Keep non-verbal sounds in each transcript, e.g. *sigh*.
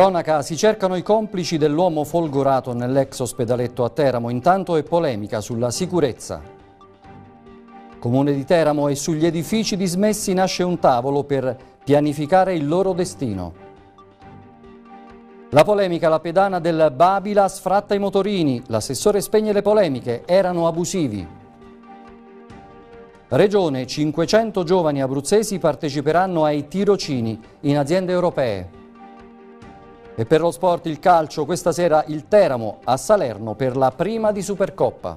Cronaca, si cercano i complici dell'uomo folgorato nell'ex ospedaletto a Teramo, intanto è polemica sulla sicurezza. Comune di Teramo e sugli edifici dismessi nasce un tavolo per pianificare il loro destino. La polemica, la pedana del Babila sfratta i motorini, l'assessore spegne le polemiche, erano abusivi. Regione, 500 giovani abruzzesi parteciperanno ai tirocini in aziende europee. E per lo sport il calcio, questa sera il Teramo a Salerno per la prima di Supercoppa.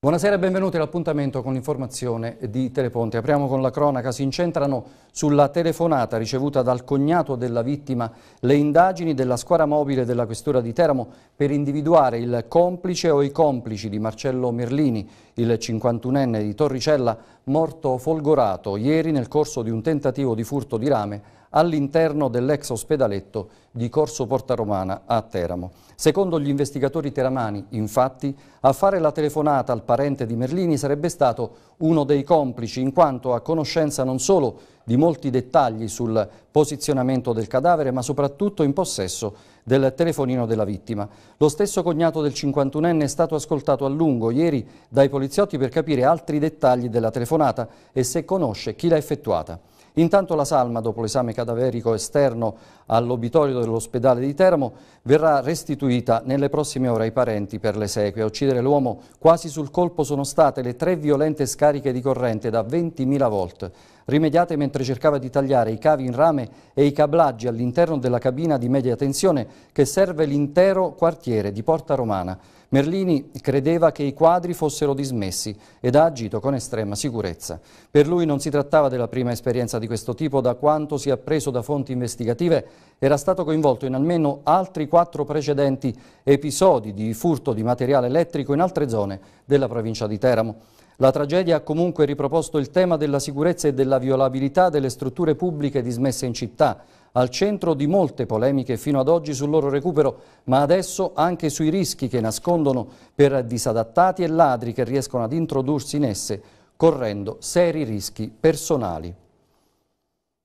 Buonasera e benvenuti all'appuntamento con l'informazione di Teleponte. Apriamo con la cronaca, si incentrano sulla telefonata ricevuta dal cognato della vittima le indagini della squadra mobile della questura di Teramo per individuare il complice o i complici di Marcello Merlini, il 51enne di Torricella, morto folgorato ieri nel corso di un tentativo di furto di rame all'interno dell'ex ospedaletto di Corso Porta Romana a Teramo. Secondo gli investigatori teramani, infatti, a fare la telefonata al parente di Merlini sarebbe stato uno dei complici, in quanto a conoscenza non solo di molti dettagli sul posizionamento del cadavere, ma soprattutto in possesso del telefonino della vittima. Lo stesso cognato del 51enne è stato ascoltato a lungo ieri dai poliziotti per capire altri dettagli della telefonata e se conosce chi l'ha effettuata. Intanto la salma, dopo l'esame cadaverico esterno all'obitorio dell'ospedale di Teramo, verrà restituita nelle prossime ore ai parenti per l'esequio. A uccidere l'uomo quasi sul colpo sono state le tre violente scariche di corrente da 20.000 volt rimediate mentre cercava di tagliare i cavi in rame e i cablaggi all'interno della cabina di media tensione che serve l'intero quartiere di Porta Romana. Merlini credeva che i quadri fossero dismessi ed ha agito con estrema sicurezza. Per lui non si trattava della prima esperienza di questo tipo, da quanto si è appreso da fonti investigative era stato coinvolto in almeno altri quattro precedenti episodi di furto di materiale elettrico in altre zone della provincia di Teramo. La tragedia ha comunque riproposto il tema della sicurezza e della violabilità delle strutture pubbliche dismesse in città, al centro di molte polemiche fino ad oggi sul loro recupero, ma adesso anche sui rischi che nascondono per disadattati e ladri che riescono ad introdursi in esse, correndo seri rischi personali.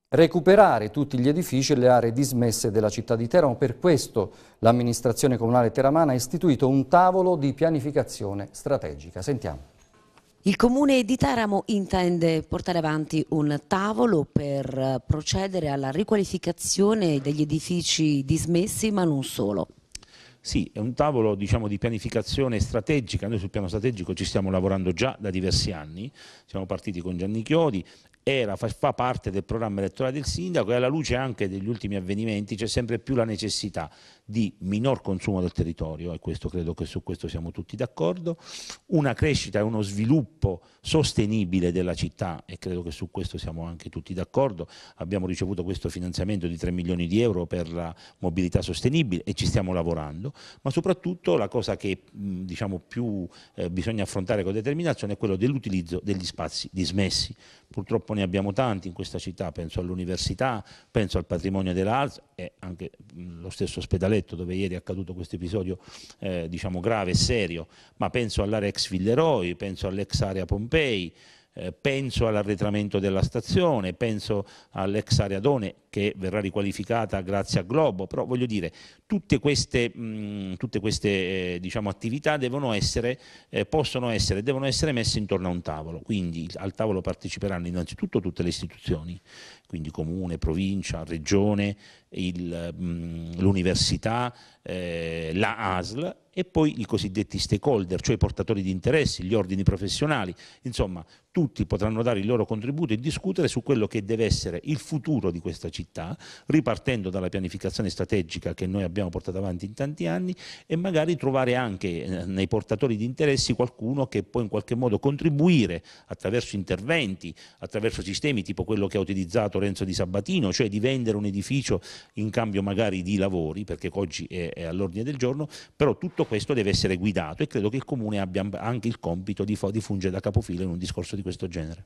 Recuperare tutti gli edifici e le aree dismesse della città di Teramo, per questo l'amministrazione comunale teramana ha istituito un tavolo di pianificazione strategica. Sentiamo. Il Comune di Teramo intende portare avanti un tavolo per procedere alla riqualificazione degli edifici dismessi, ma non solo. Sì, è un tavolo diciamo, di pianificazione strategica, noi sul piano strategico ci stiamo lavorando già da diversi anni, siamo partiti con Gianni Chiodi, era, fa, parte del programma elettorale del sindaco e alla luce anche degli ultimi avvenimenti c'è sempre più la necessità di minor consumo del territorio, e questo credo che su questo siamo tutti d'accordo, una crescita e uno sviluppo sostenibile della città, e credo che su questo siamo anche tutti d'accordo, abbiamo ricevuto questo finanziamento di 3 milioni di euro per la mobilità sostenibile e ci stiamo lavorando, ma soprattutto la cosa che diciamo, più eh, bisogna affrontare con determinazione è quello dell'utilizzo degli spazi dismessi, purtroppo ne abbiamo tanti in questa città, penso all'università, penso al patrimonio dell'Arts e anche lo stesso ospedale Caporetto, dove ieri è accaduto questo episodio eh, diciamo grave e serio, ma penso all'area ex Villeroi, penso all'ex area Pompei, eh, penso all'arretramento della stazione, penso all'ex area Done che verrà riqualificata grazie a Globo, però voglio dire, tutte queste, mh, mm, tutte queste eh, diciamo, attività devono essere, eh, possono essere, devono essere messe intorno a un tavolo, quindi al tavolo parteciperanno innanzitutto tutte le istituzioni, quindi comune, provincia, regione, mm, l'università, eh, la ASL e poi i cosiddetti stakeholder, cioè i portatori di interessi, gli ordini professionali, insomma tutti potranno dare il loro contributo e discutere su quello che deve essere il futuro di questa città, ripartendo dalla pianificazione strategica che noi abbiamo portato avanti in tanti anni e magari trovare anche eh, nei portatori di interessi qualcuno che può in qualche modo contribuire attraverso interventi, attraverso sistemi tipo quello che ha utilizzato fatto Renzo Di Sabatino, cioè di vendere un edificio in cambio magari di lavori, perché oggi è, è all'ordine del giorno, però tutto questo deve essere guidato e credo che il Comune abbia anche il compito di, di fungere da capofila in un discorso di questo genere.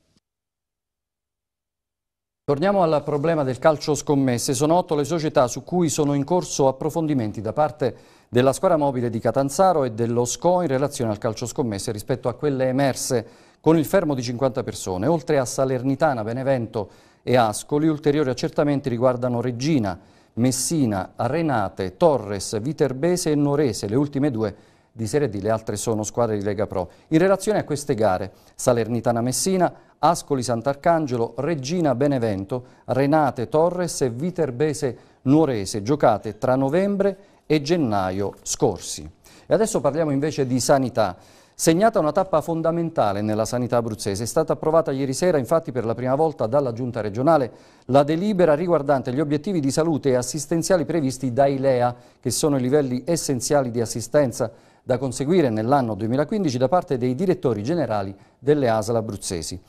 Torniamo al problema del calcio scommesse. Sono otto le società su cui sono in corso approfondimenti da parte della squadra mobile di Catanzaro e dello SCO in relazione al calcio scommesse rispetto a quelle emerse con il fermo di 50 persone. Oltre a Salernitana, Benevento, e Ascoli. Ulteriori accertamenti riguardano Regina, Messina, Renate, Torres, Viterbese e Norese, le ultime due di Serie D, le altre sono squadre di Lega Pro. In relazione a queste gare, Salernitana-Messina, Ascoli Sant'Arcangelo, Regina Benevento, Renate Torres e Viterbese Nuorese, giocate tra novembre e gennaio scorsi. E adesso parliamo invece di sanità. Segnata una tappa fondamentale nella sanità abruzzese, è stata approvata ieri sera infatti per la prima volta dalla Giunta regionale la delibera riguardante gli obiettivi di salute e assistenziali previsti dai LEA, che sono i livelli essenziali di assistenza da conseguire nell'anno 2015 da parte dei direttori generali delle ASL abruzzesi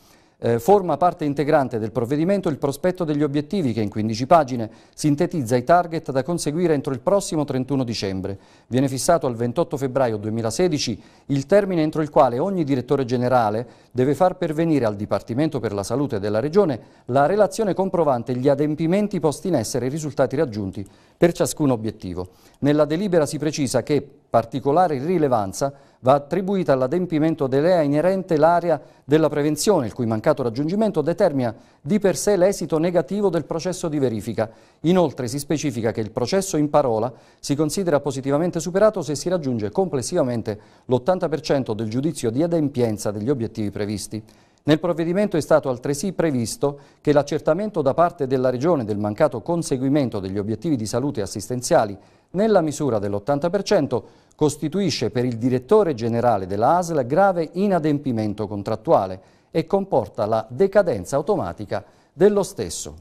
eh, forma parte integrante del provvedimento il prospetto degli obiettivi che in 15 pagine sintetizza i target da conseguire entro il prossimo 31 dicembre. Viene fissato al 28 febbraio 2016 il termine entro il quale ogni direttore generale deve far pervenire al Dipartimento per la Salute della Regione la relazione comprovante gli adempimenti posti in essere e i risultati raggiunti per ciascun obiettivo. Nella delibera si precisa che particolare rilevanza va attribuita all'adempimento dell'EA inerente l'area della prevenzione, il cui mancato raggiungimento determina di per sé l'esito negativo del processo di verifica. Inoltre si specifica che il processo in parola si considera positivamente superato se si raggiunge complessivamente l'80% del giudizio di adempienza degli obiettivi previsti. Nel provvedimento è stato altresì previsto che l'accertamento da parte della Regione del mancato conseguimento degli obiettivi di salute assistenziali nella misura dell'80% costituisce per il direttore generale della ASL grave inadempimento contrattuale e comporta la decadenza automatica dello stesso.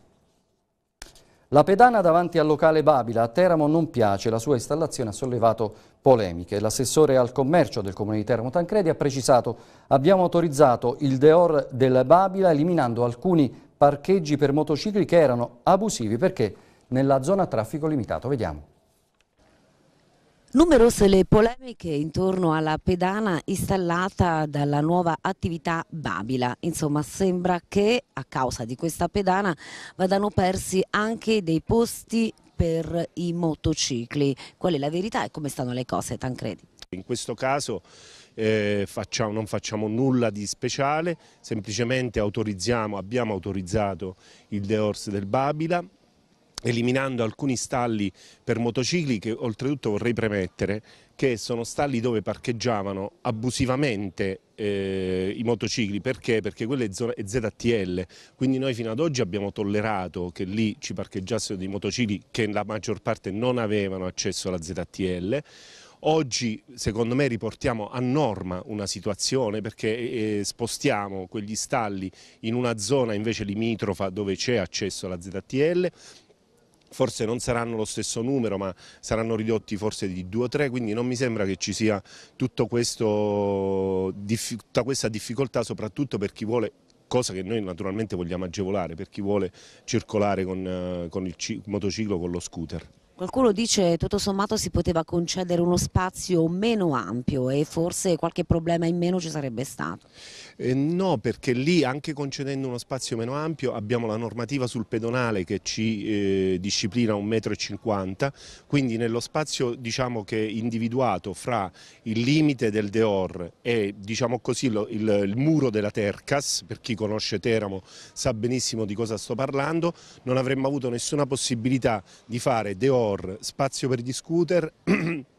La pedana davanti al locale Babila a Teramo non piace, la sua installazione ha sollevato polemiche. L'assessore al commercio del comune di Teramo Tancredi ha precisato abbiamo autorizzato il Deor della Babila eliminando alcuni parcheggi per motocicli che erano abusivi perché nella zona traffico limitato. Vediamo. Numerose le polemiche intorno alla pedana installata dalla nuova attività Babila. Insomma, sembra che a causa di questa pedana vadano persi anche dei posti per i motocicli. Qual è la verità e come stanno le cose, Tancredi? In questo caso eh, facciamo, non facciamo nulla di speciale, semplicemente autorizziamo, abbiamo autorizzato il Deors del Babila eliminando alcuni stalli per motocicli che oltretutto vorrei premettere che sono stalli dove parcheggiavano abusivamente eh, i motocicli perché? Perché quella è, è ZTL quindi noi fino ad oggi abbiamo tollerato che lì ci parcheggiassero dei motocicli che la maggior parte non avevano accesso alla ZTL Oggi secondo me riportiamo a norma una situazione perché eh, eh, spostiamo quegli stalli in una zona invece limitrofa dove c'è accesso alla ZTL forse non saranno lo stesso numero ma saranno ridotti forse di due o tre, quindi non mi sembra che ci sia questo, tutta questa difficoltà soprattutto per chi vuole cosa che noi naturalmente vogliamo agevolare per chi vuole circolare con, con il motociclo, con lo scooter. Qualcuno dice che tutto sommato si poteva concedere uno spazio meno ampio e forse qualche problema in meno ci sarebbe stato. Eh, no, perché lì anche concedendo uno spazio meno ampio abbiamo la normativa sul pedonale che ci eh, disciplina 1,50 m, quindi nello spazio diciamo che individuato fra il limite del Deor e diciamo così, lo, il, il muro della Tercas, per chi conosce Teramo sa benissimo di cosa sto parlando, non avremmo avuto nessuna possibilità di fare Deor, spazio per gli scooter *clears throat*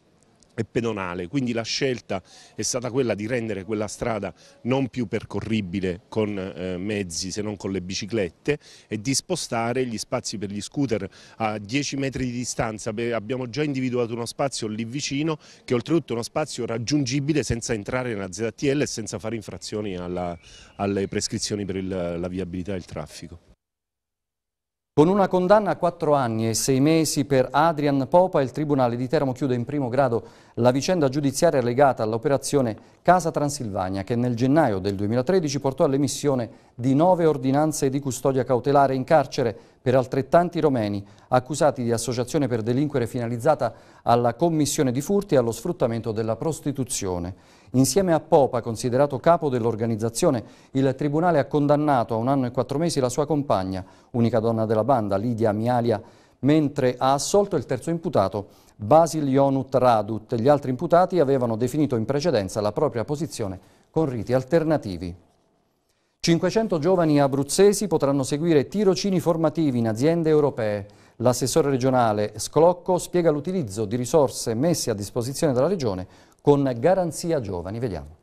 e pedonale, quindi la scelta è stata quella di rendere quella strada non più percorribile con eh, mezzi se non con le biciclette e di spostare gli spazi per gli scooter a 10 metri di distanza, abbiamo già individuato uno spazio lì vicino che è oltretutto è uno spazio raggiungibile senza entrare nella ZTL e senza fare infrazioni alla, alle prescrizioni per il, la viabilità e il traffico. Con una condanna a quattro anni e sei mesi per Adrian Popa, il Tribunale di Teramo chiude in primo grado la vicenda giudiziaria legata all'operazione Casa Transilvania che nel gennaio del 2013 portò all'emissione di nove ordinanze di custodia cautelare in carcere per altrettanti romeni accusati di associazione per delinquere finalizzata alla commissione di furti e allo sfruttamento della prostituzione. Insieme a Popa, considerato capo dell'organizzazione, il Tribunale ha condannato a un anno e quattro mesi la sua compagna, unica donna della banda, Lidia Mialia, mentre ha assolto il terzo imputato, Basil Jonut Radut. Gli altri imputati avevano definito in precedenza la propria posizione con riti alternativi. 500 giovani abruzzesi potranno seguire tirocini formativi in aziende europee. L'assessore regionale Sclocco spiega l'utilizzo di risorse messe a disposizione dalla Regione con Garanzia Giovani. Vediamo.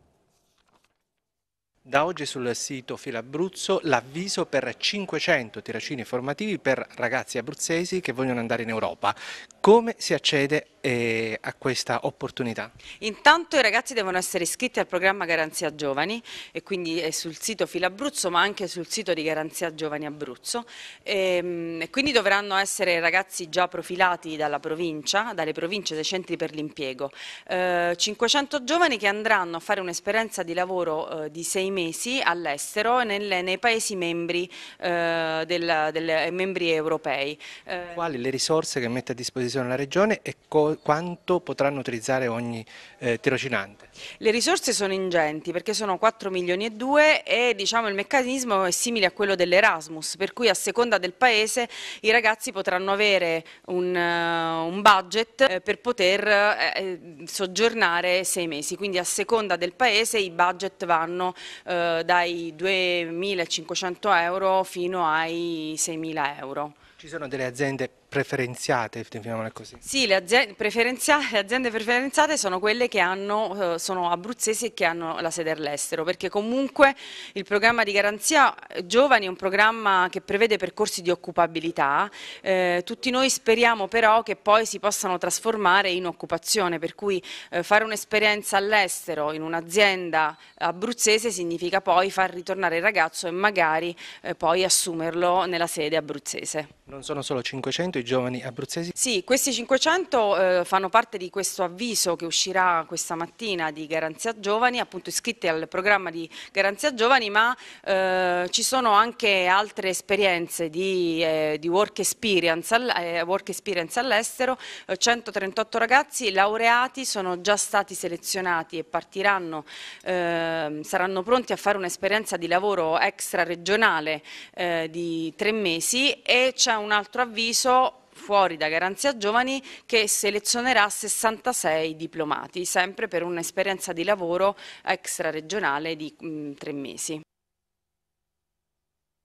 Da oggi sul sito Filabruzzo l'avviso per 500 tiracini formativi per ragazzi abruzzesi che vogliono andare in Europa. Come si accede eh, a questa opportunità. Intanto i ragazzi devono essere iscritti al programma Garanzia Giovani e quindi eh, sul sito Filabruzzo ma anche sul sito di Garanzia Giovani Abruzzo e, ehm, e quindi dovranno essere ragazzi già profilati dalla provincia, dalle province dei centri per l'impiego. Eh, 500 giovani che andranno a fare un'esperienza di lavoro eh, di sei mesi all'estero nei paesi membri, eh, del, del, membri europei. Eh, Quali le risorse che mette a disposizione la Regione e cosa quanto potranno utilizzare ogni eh, tirocinante? Le risorse sono ingenti perché sono 4 milioni e 2 e diciamo, il meccanismo è simile a quello dell'Erasmus, per cui a seconda del paese i ragazzi potranno avere un, uh, un budget eh, per poter eh, eh, soggiornare sei mesi, quindi a seconda del paese i budget vanno eh, dai 2.500 euro fino ai 6.000 euro. Ci sono delle aziende preferenziate, definiamole così. Sì, le aziende, preferenziate, aziende preferenziate sono quelle che hanno, eh, sono abruzzesi e che hanno la sede all'estero, perché comunque il programma di garanzia eh, giovani è un programma che prevede percorsi di occupabilità, eh, tutti noi speriamo però che poi si possano trasformare in occupazione, per cui eh, fare un'esperienza all'estero in un'azienda abruzzese significa poi far ritornare il ragazzo e magari eh, poi assumerlo nella sede abruzzese. Non sono solo 500 i giovani abruzzesi? Sì, questi 500 eh, fanno parte di questo avviso che uscirà questa mattina di Garanzia Giovani, appunto iscritti al programma di Garanzia Giovani, ma eh, ci sono anche altre esperienze di, eh, di work experience, eh, experience all'estero, 138 eh, ragazzi laureati sono già stati selezionati e partiranno, ehm, saranno pronti a fare un'esperienza di lavoro extra regionale eh, di tre mesi e c'è un altro avviso fuori da Garanzia Giovani che selezionerà 66 diplomati, sempre per un'esperienza di lavoro extra regionale di mh, tre mesi.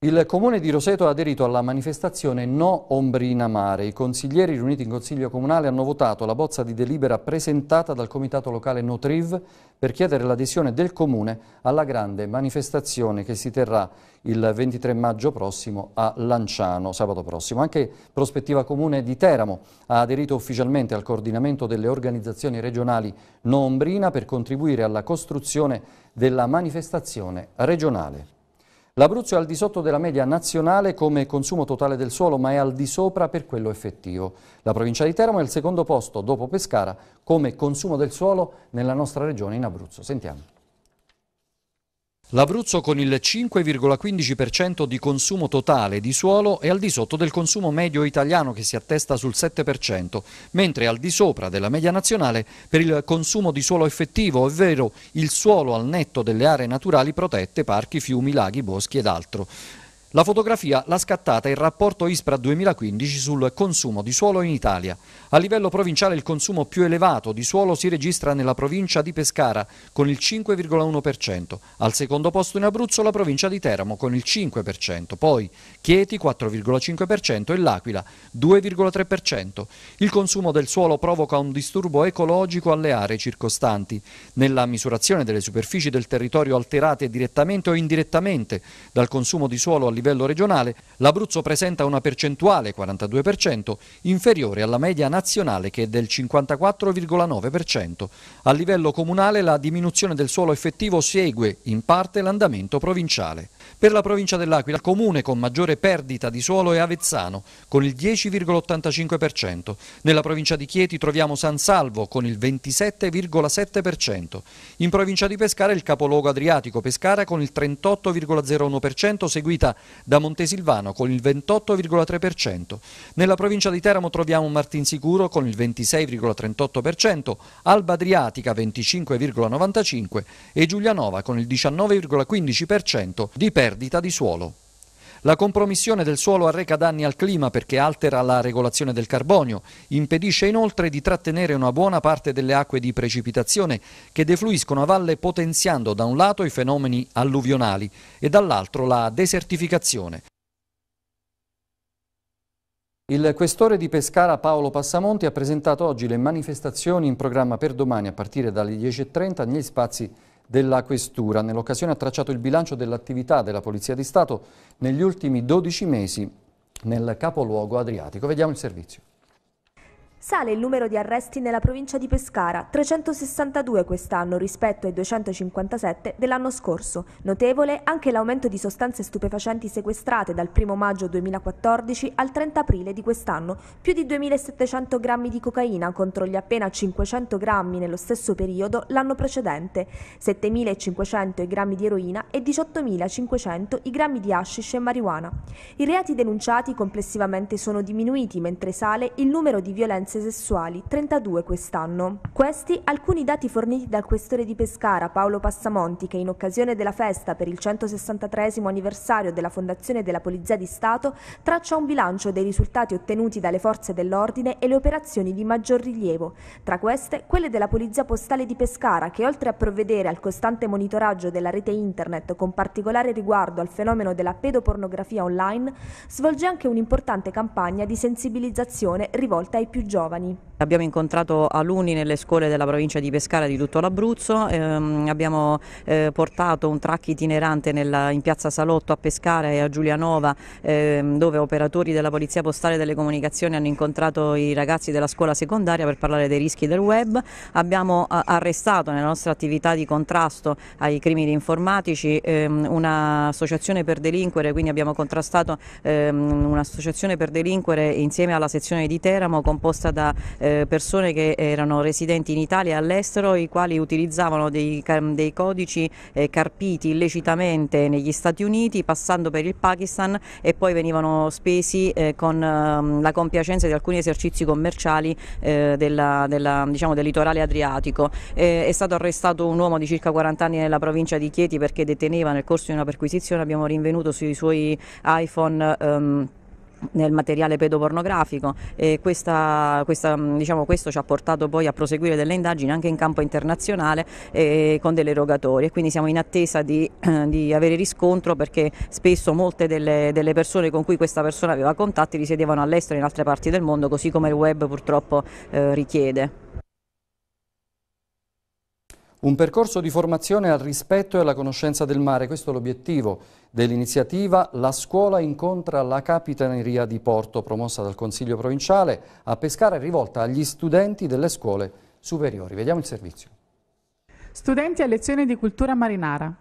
Il comune di Roseto ha aderito alla manifestazione No Ombrina Mare. I consiglieri riuniti in consiglio comunale hanno votato la bozza di delibera presentata dal comitato locale No Triv per chiedere l'adesione del comune alla grande manifestazione che si terrà il 23 maggio prossimo a Lanciano, sabato prossimo. Anche Prospettiva Comune di Teramo ha aderito ufficialmente al coordinamento delle organizzazioni regionali No Ombrina per contribuire alla costruzione della manifestazione regionale. L'Abruzzo è al di sotto della media nazionale come consumo totale del suolo, ma è al di sopra per quello effettivo. La provincia di Teramo è al secondo posto, dopo Pescara, come consumo del suolo nella nostra regione in Abruzzo. Sentiamo. L'Abruzzo con il 5,15% di consumo totale di suolo è al di sotto del consumo medio italiano che si attesta sul 7%, mentre al di sopra della media nazionale per il consumo di suolo effettivo, ovvero il suolo al netto delle aree naturali protette, parchi, fiumi, laghi, boschi ed altro. La fotografia l'ha scattata il rapporto ISPRA 2015 sul consumo di suolo in Italia. A livello provinciale il consumo più elevato di suolo si registra nella provincia di Pescara con il 5,1%, al secondo posto in Abruzzo la provincia di Teramo con il 5%, poi Chieti 4,5% e L'Aquila 2,3%. Il consumo del suolo provoca un disturbo ecologico alle aree circostanti. Nella misurazione delle superfici del territorio alterate direttamente o indirettamente dal consumo di suolo a livello livello regionale, l'Abruzzo presenta una percentuale 42% inferiore alla media nazionale che è del 54,9%. A livello comunale la diminuzione del suolo effettivo segue in parte l'andamento provinciale. Per la provincia dell'Aquila, il comune con maggiore perdita di suolo è Avezzano, con il 10,85%. Nella provincia di Chieti troviamo San Salvo, con il 27,7%. In provincia di Pescara il capoluogo adriatico Pescara con il 38,01%, seguita da Montesilvano con il 28,3%. Nella provincia di Teramo troviamo Martinsicuro con il 26,38%, Alba Adriatica 25,95% e Giulianova con il 19,15% di perdita perdita di suolo. La compromissione del suolo arreca danni al clima perché altera la regolazione del carbonio, impedisce inoltre di trattenere una buona parte delle acque di precipitazione che defluiscono a valle potenziando da un lato i fenomeni alluvionali e dall'altro la desertificazione. Il questore di Pescara Paolo Passamonti ha presentato oggi le manifestazioni in programma per domani a partire dalle 10.30 negli spazi della Questura. Nell'occasione ha tracciato il bilancio dell'attività della Polizia di Stato negli ultimi 12 mesi nel capoluogo adriatico. Vediamo il servizio. Sale il numero di arresti nella provincia di Pescara, 362 quest'anno rispetto ai 257 dell'anno scorso. Notevole anche l'aumento di sostanze stupefacenti sequestrate dal 1 maggio 2014 al 30 aprile di quest'anno, più di 2.700 grammi di cocaina contro gli appena 500 grammi nello stesso periodo l'anno precedente, 7.500 i grammi di eroina e 18.500 i grammi di hashish e marijuana. I reati denunciati complessivamente sono diminuiti, mentre sale il numero di violenze violenze sessuali, 32 quest'anno. Questi alcuni dati forniti dal questore di Pescara Paolo Passamonti che in occasione della festa per il 163 anniversario della Fondazione della Polizia di Stato traccia un bilancio dei risultati ottenuti dalle forze dell'ordine e le operazioni di maggior rilievo, tra queste quelle della Polizia Postale di Pescara che oltre a provvedere al costante monitoraggio della rete internet con particolare riguardo al fenomeno della pedopornografia online, svolge anche un'importante campagna di sensibilizzazione rivolta ai più giovani giovani. Abbiamo incontrato alunni nelle scuole della provincia di Pescara di tutto l'Abruzzo, ehm, abbiamo eh, portato un track itinerante nella, in piazza Salotto a Pescara e a Giulianova ehm, dove operatori della Polizia Postale e delle Comunicazioni hanno incontrato i ragazzi della scuola secondaria per parlare dei rischi del web. Abbiamo a, eh, arrestato nella nostra attività di contrasto ai crimini informatici ehm, un'associazione per delinquere, quindi abbiamo contrastato ehm, un'associazione per delinquere insieme alla sezione di Teramo composta proposta da eh, persone che erano residenti in Italia e all'estero, i quali utilizzavano dei, dei codici eh, carpiti illecitamente negli Stati Uniti, passando per il Pakistan e poi venivano spesi eh, con ehm, la compiacenza di alcuni esercizi commerciali eh, della, della, diciamo, del litorale adriatico. Eh, è stato arrestato un uomo di circa 40 anni nella provincia di Chieti perché deteneva nel corso di una perquisizione, abbiamo rinvenuto sui suoi iPhone. Ehm, nel materiale pedopornografico e questa, questa, mm, diciamo, questo ci ha portato poi a proseguire delle indagini anche in campo internazionale eh, con delle erogatorie, quindi siamo in attesa di, eh, di avere riscontro perché spesso molte delle, delle, persone con cui questa persona aveva contatti risiedevano all'estero in altre parti del mondo così come il web purtroppo eh, richiede. Un percorso di formazione al rispetto e alla conoscenza del mare, questo è l'obiettivo dell'iniziativa La scuola incontra la Capitaneria di Porto, promossa dal Consiglio Provinciale, a Pescara e rivolta agli studenti delle scuole superiori. Vediamo il servizio. Studenti a lezione di cultura marinara,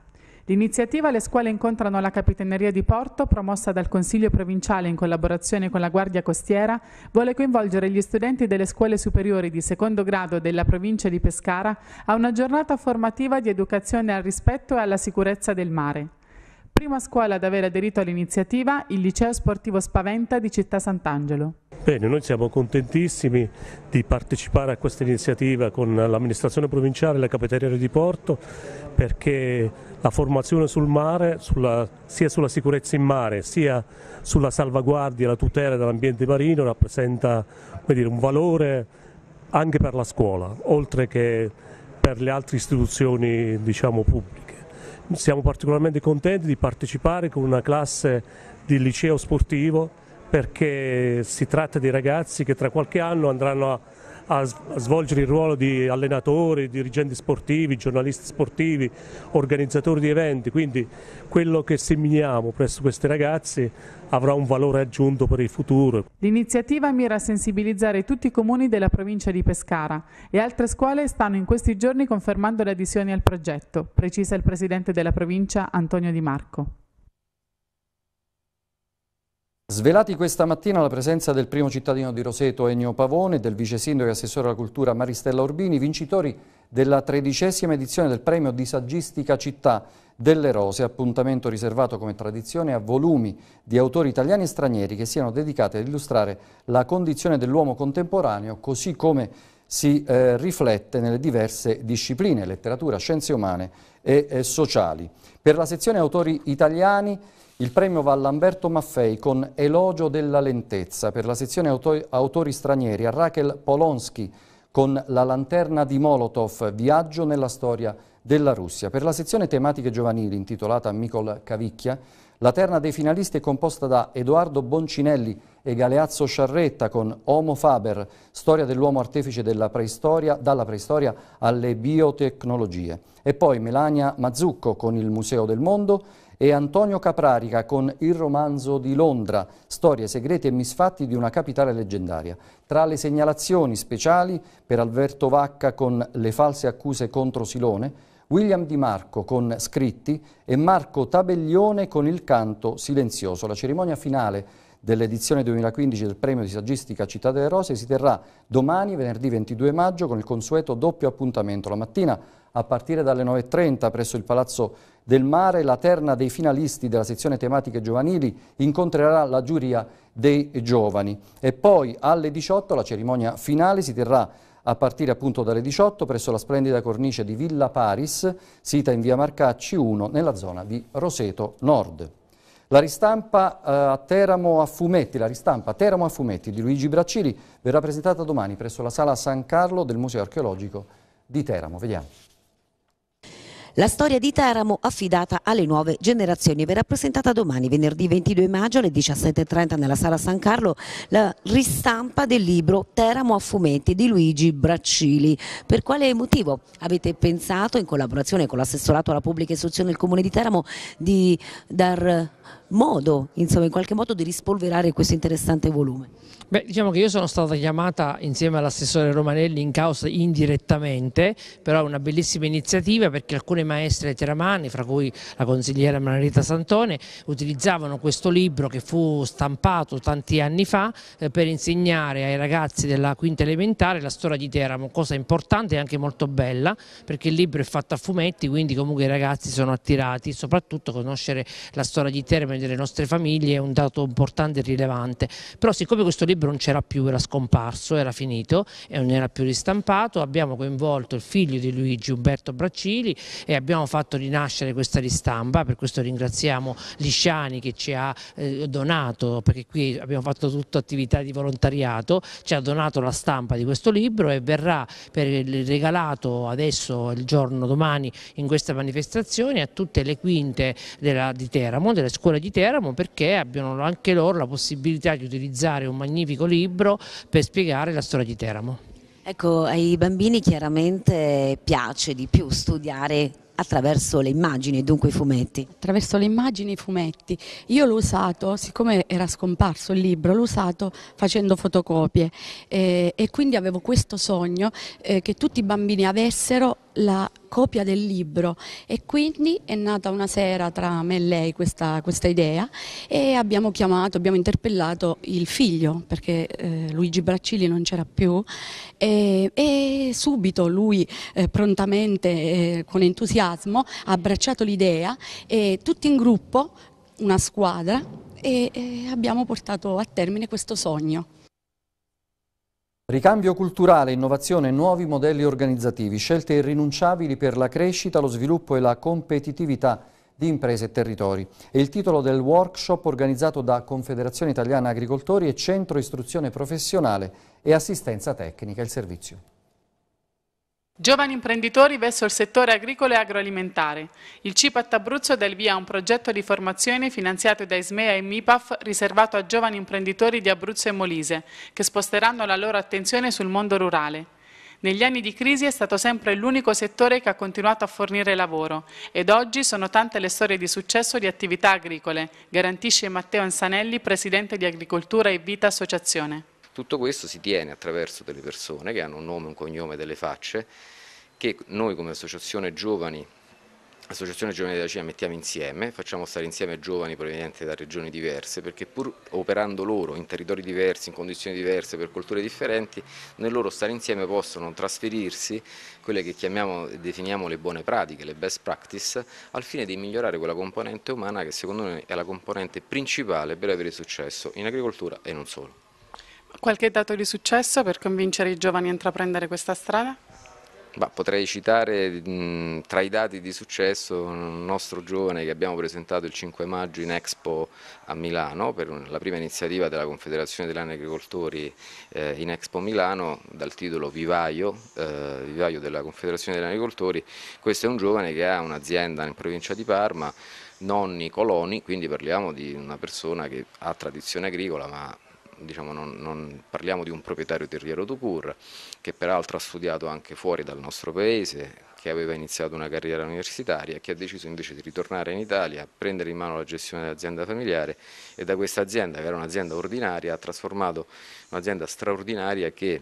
L'iniziativa Le scuole incontrano la Capitaneria di Porto, promossa dal Consiglio provinciale in collaborazione con la Guardia Costiera, vuole coinvolgere gli studenti delle scuole superiori di secondo grado della provincia di Pescara a una giornata formativa di educazione al rispetto e alla sicurezza del mare. Prima scuola ad aver aderito all'iniziativa, il liceo sportivo Spaventa di Città Sant'Angelo. Bene, noi siamo contentissimi di partecipare a questa iniziativa con l'amministrazione provinciale e la capitaneria di porto perché la formazione sul mare, sulla, sia sulla sicurezza in mare sia sulla salvaguardia e la tutela dell'ambiente marino rappresenta dire, un valore anche per la scuola, oltre che per le altre istituzioni diciamo, pubbliche siamo particolarmente contenti di partecipare con una classe di liceo sportivo perché si tratta di ragazzi che tra qualche anno andranno a a, svolgere il ruolo di allenatori, dirigenti sportivi, giornalisti sportivi, organizzatori di eventi, quindi quello che seminiamo presso questi ragazzi avrà un valore aggiunto per il futuro. L'iniziativa mira a sensibilizzare tutti i comuni della provincia di Pescara e altre scuole stanno in questi giorni confermando le adesioni al progetto, precisa il presidente della provincia Antonio Di Marco. Svelati questa mattina la presenza del primo cittadino di Roseto Ennio Pavone del vice sindaco e assessore alla cultura Maristella Orbini, vincitori della tredicesima edizione del premio di saggistica Città delle Rose, appuntamento riservato come tradizione a volumi di autori italiani e stranieri che siano dedicati ad illustrare la condizione dell'uomo contemporaneo così come si eh, riflette nelle diverse discipline, letteratura, scienze umane e eh, sociali. Per la sezione autori italiani il premio va a Lamberto Maffei con Elogio della lentezza per la sezione autori, stranieri a Raquel Polonsky con La lanterna di Molotov, viaggio nella storia della Russia. Per la sezione tematiche giovanili intitolata Mikol Cavicchia, la terna dei finalisti è composta da Edoardo Boncinelli e Galeazzo Sciarretta con Homo Faber, storia dell'uomo artefice della preistoria, dalla preistoria alle biotecnologie. E poi Melania Mazzucco con il Museo del Mondo, e Antonio Caprarica con Il romanzo di Londra, storie segrete e misfatti di una capitale leggendaria. Tra le segnalazioni speciali per Alberto Vacca con Le false accuse contro Silone, William Di Marco con Scritti e Marco Tabellione con il canto Silenzioso. La cerimonia finale dell'edizione 2015 del premio di saggistica Città delle Rose si terrà domani, venerdì 22 maggio, con il consueto doppio appuntamento la mattina a partire dalle 9.30 presso il Palazzo del mare, la terna dei finalisti della sezione tematiche giovanili incontrerà la giuria dei giovani. E poi alle 18 la cerimonia finale si terrà a partire appunto dalle 18 presso la splendida cornice di Villa Paris, sita in via Marcacci 1 nella zona di Roseto Nord. La ristampa eh, a Teramo a Fumetti, la ristampa Teramo a Fumetti di Luigi Braccini verrà presentata domani presso la sala San Carlo del Museo Archeologico di Teramo. Vediamo. La storia di Teramo affidata alle nuove generazioni verrà presentata domani, venerdì 22 maggio alle 17.30 nella Sala San Carlo, la ristampa del libro Teramo a fumetti di Luigi Braccili. Per quale motivo avete pensato, in collaborazione con l'assessorato alla pubblica istruzione del Comune di Teramo, di dar modo, insomma, in qualche modo di rispolverare questo interessante volume? Beh, diciamo che io sono stata chiamata insieme all'assessore Romanelli in causa indirettamente, però è una bellissima iniziativa perché alcune maestre teramane, fra cui la consigliera Margherita Santone, utilizzavano questo libro che fu stampato tanti anni fa eh, per insegnare ai ragazzi della quinta elementare la storia di Teramo, cosa importante e anche molto bella perché il libro è fatto a fumetti, quindi comunque i ragazzi sono attirati, soprattutto conoscere la storia di Teramo e delle nostre famiglie è un dato importante e rilevante. Però siccome questo libro libro non c'era più, era scomparso, era finito e non era più ristampato, abbiamo coinvolto il figlio di Luigi Umberto Braccili e abbiamo fatto rinascere questa ristampa, per questo ringraziamo Lisciani che ci ha eh, donato, perché qui abbiamo fatto tutta attività di volontariato, ci ha donato la stampa di questo libro e verrà regalato adesso il giorno domani in questa manifestazione a tutte le quinte della, di Teramo, delle scuole di Teramo perché abbiano anche loro la possibilità di utilizzare un magnifico magnifico libro per spiegare la storia di Teramo. Ecco, ai bambini chiaramente piace di più studiare attraverso le immagini, dunque i fumetti. Attraverso le immagini i fumetti. Io l'ho usato, siccome era scomparso il libro, l'ho usato facendo fotocopie eh, e quindi avevo questo sogno eh, che tutti i bambini avessero la copia del libro e quindi è nata una sera tra me e lei questa, questa idea e abbiamo chiamato, abbiamo interpellato il figlio perché eh, Luigi Braccilli non c'era più e, e, subito lui eh, prontamente eh, con entusiasmo ha abbracciato l'idea e tutti in gruppo, una squadra e, e abbiamo portato a termine questo sogno. Ricambio culturale, innovazione, nuovi modelli organizzativi, scelte irrinunciabili per la crescita, lo sviluppo e la competitività di imprese e territori. È il titolo del workshop organizzato da Confederazione Italiana Agricoltori e Centro Istruzione Professionale e Assistenza Tecnica, il servizio. Giovani imprenditori verso il settore agricolo e agroalimentare. Il CIPAT Abruzzo dà il via a un progetto di formazione finanziato da ISMEA e MIPAF riservato a giovani imprenditori di Abruzzo e Molise, che sposteranno la loro attenzione sul mondo rurale. Negli anni di crisi è stato sempre l'unico settore che ha continuato a fornire lavoro ed oggi sono tante le storie di successo di attività agricole, garantisce Matteo Ansanelli, presidente di Agricoltura e Vita Associazione. Tutto questo si tiene attraverso delle persone che hanno un nome, un cognome, delle facce, che noi come associazione giovani Associazione Giovani della Cina mettiamo insieme, facciamo stare insieme giovani provenienti da regioni diverse perché pur operando loro in territori diversi, in condizioni diverse, per culture differenti, nel loro stare insieme possono trasferirsi quelle che chiamiamo, definiamo le buone pratiche, le best practice, al fine di migliorare quella componente umana che secondo noi è la componente principale per avere successo in agricoltura e non solo. Qualche dato di successo per convincere i giovani a intraprendere questa strada? Bah, potrei citare mh, tra i dati di successo un nostro giovane che abbiamo presentato il 5 maggio in Expo a Milano per un, la prima iniziativa della Confederazione degli Agricoltori eh, in Expo Milano dal titolo Vivaio, eh, Vivaio della Confederazione degli Agricoltori. Questo è un giovane che ha un'azienda in provincia di Parma, nonni coloni, quindi parliamo di una persona che ha tradizione agricola ma diciamo, non, non parliamo di un proprietario terriero Tucur che peraltro ha studiato anche fuori dal nostro paese, che aveva iniziato una carriera universitaria, che ha deciso invece di ritornare in Italia, prendere in mano la gestione dell'azienda familiare e da questa azienda, che era un'azienda ordinaria, ha trasformato un'azienda straordinaria che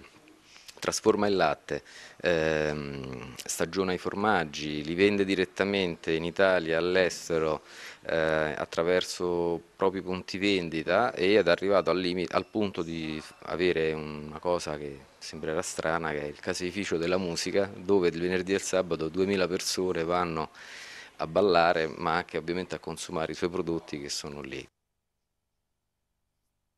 trasforma il latte, ehm, stagiona i formaggi, li vende direttamente in Italia, all'estero, eh, attraverso propri punti vendita ed è arrivato al, limite, al punto di avere una cosa che sembrerà strana, che è il caseificio della musica, dove il venerdì e il sabato 2000 persone vanno a ballare ma anche ovviamente a consumare i suoi prodotti che sono lì.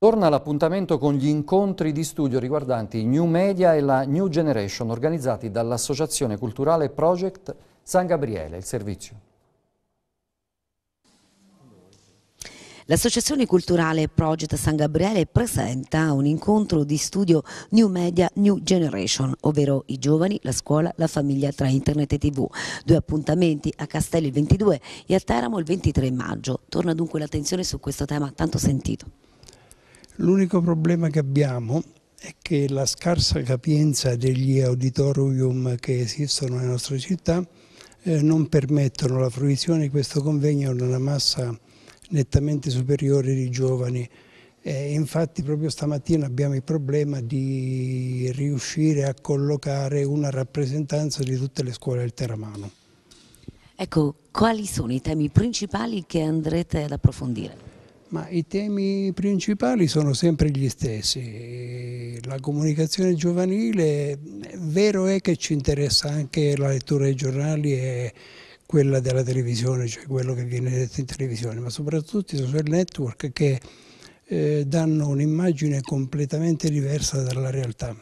Torna l'appuntamento con gli incontri di studio riguardanti i New Media e la New Generation organizzati dall'Associazione Culturale Project San Gabriele, il servizio. L'Associazione Culturale Project San Gabriele presenta un incontro di studio New Media New Generation, ovvero i giovani, la scuola, la famiglia tra internet e tv. Due appuntamenti a Castelli il 22 e a Teramo il 23 maggio. Torna dunque l'attenzione su questo tema tanto sentito. L'unico problema che abbiamo è che la scarsa capienza degli auditorium che esistono nelle nostre città eh, non permettono la fruizione di questo convegno ad una massa nettamente superiore di giovani. Eh, infatti proprio stamattina abbiamo il problema di riuscire a collocare una rappresentanza di tutte le scuole del Teramano. Ecco, quali sono i temi principali che andrete ad approfondire? Ma i temi principali sono sempre gli stessi, la comunicazione giovanile, vero è che ci interessa anche la lettura dei giornali e quella della televisione, cioè quello che viene detto in televisione, ma soprattutto i social network che eh, danno un'immagine completamente diversa dalla realtà.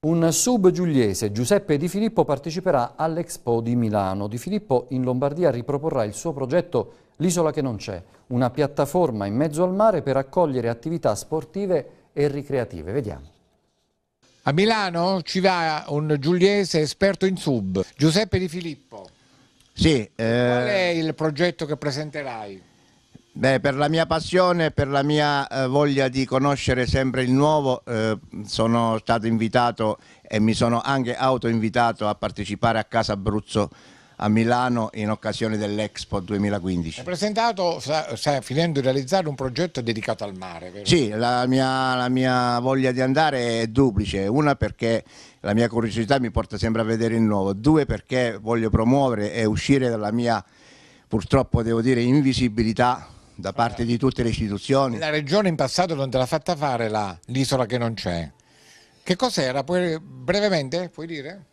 Un sub giuliese, Giuseppe Di Filippo, parteciperà all'Expo di Milano. Di Filippo in Lombardia riproporrà il suo progetto L'isola che non c'è, una piattaforma in mezzo al mare per accogliere attività sportive e ricreative. Vediamo. A Milano ci va un giuliese esperto in sub, Giuseppe Di Filippo. Sì. Eh... Qual è il progetto che presenterai? Beh, per la mia passione e per la mia eh, voglia di conoscere sempre il nuovo eh, sono stato invitato e mi sono anche autoinvitato a partecipare a Casa Abruzzo a Milano in occasione dell'Expo 2015. Hai presentato, stai finendo di realizzare un progetto dedicato al mare, vero? Sì, la mia, la mia, voglia di andare è duplice, una perché la mia curiosità mi porta sempre a vedere il nuovo, due perché voglio promuovere e uscire dalla mia, purtroppo devo dire, invisibilità da parte di tutte le istituzioni. La regione in passato non te l'ha fatta fare l'isola che non c'è. Che cos'era? brevemente puoi dire?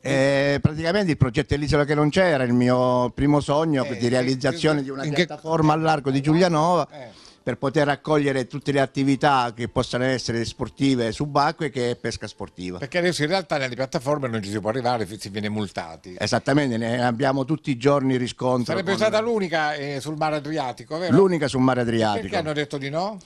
Eh, praticamente il progetto dell'isola che non c'era era il mio primo sogno eh, di eh, realizzazione eh, di una piattaforma che... all'arco di eh, Giulianova. Eh per poter raccogliere tutte le attività che possano essere sportive subacquee che è pesca sportiva. Perché adesso in realtà nelle piattaforme non ci si può arrivare, si viene multati. Esattamente, ne abbiamo tutti i giorni riscontro. Sarebbe con... stata l'unica eh, sul mare Adriatico, vero? L'unica sul mare Adriatico. Perché hanno detto di no?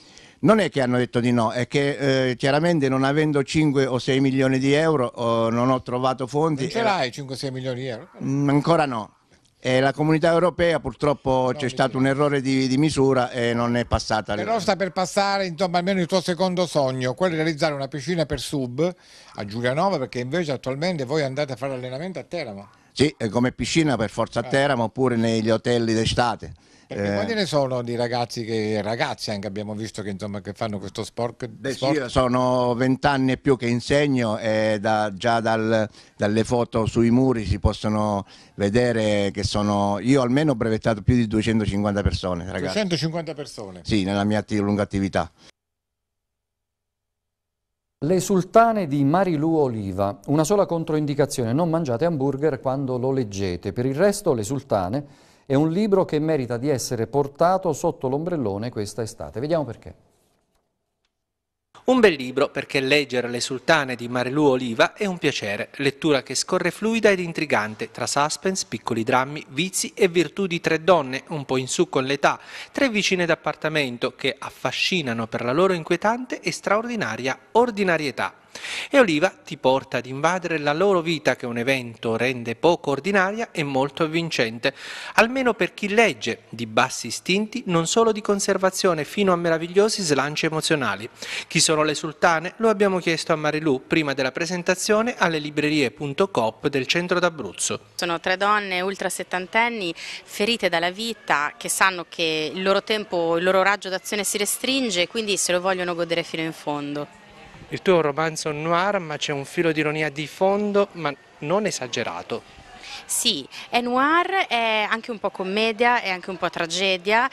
Non è che hanno detto di no, è che eh, chiaramente non avendo 5 o 6 milioni di euro oh, non ho trovato fondi. Non ce l'hai 5 o 6 milioni di euro? Mm, ancora no. Eh, la comunità europea purtroppo c'è stato un errore di, di, misura e non è passata. Però sta per passare insomma, almeno il tuo secondo sogno, quello di realizzare una piscina per sub a Giulianova perché invece attualmente voi andate a fare allenamento a Teramo. Sì, eh, come piscina per forza a eh. Teramo oppure negli hotel d'estate. Eh, quanti ne sono di ragazzi che ragazzi anche abbiamo visto che, insomma, che fanno questo sport? Beh, sport? Sì, io sono vent'anni e più che insegno e da, già dal, dalle foto sui muri si possono vedere che sono io almeno ho brevettato più di 250 persone. Ragazzi. 250 persone? Sì, nella mia lunga attività. Le sultane di Marilu Oliva, una sola controindicazione, non mangiate hamburger quando lo leggete, per il resto le sultane è un libro che merita di essere portato sotto l'ombrellone questa estate. Vediamo perché. Un bel libro perché leggere Le Sultane di Marilu Oliva è un piacere, lettura che scorre fluida ed intrigante tra suspense, piccoli drammi, vizi e virtù di tre donne, un po' in su con l'età, tre vicine d'appartamento che affascinano per la loro inquietante e straordinaria ordinarietà. E Oliva ti porta ad invadere la loro vita che un evento rende poco ordinaria e molto avvincente, almeno per chi legge, di bassi istinti non solo di conservazione fino a meravigliosi slanci emozionali. Chi sono le sultane? Lo abbiamo chiesto a Marilu prima della presentazione alle librerie.coop del centro d'Abruzzo. Sono tre donne ultra settantenni ferite dalla vita che sanno che il loro tempo, il loro raggio d'azione si restringe e quindi se lo vogliono godere fino in fondo. Il tuo è romanzo noir ma c'è un filo di ironia di fondo ma non esagerato. Sì, è noir, è anche un po' commedia, è anche un po' tragedia,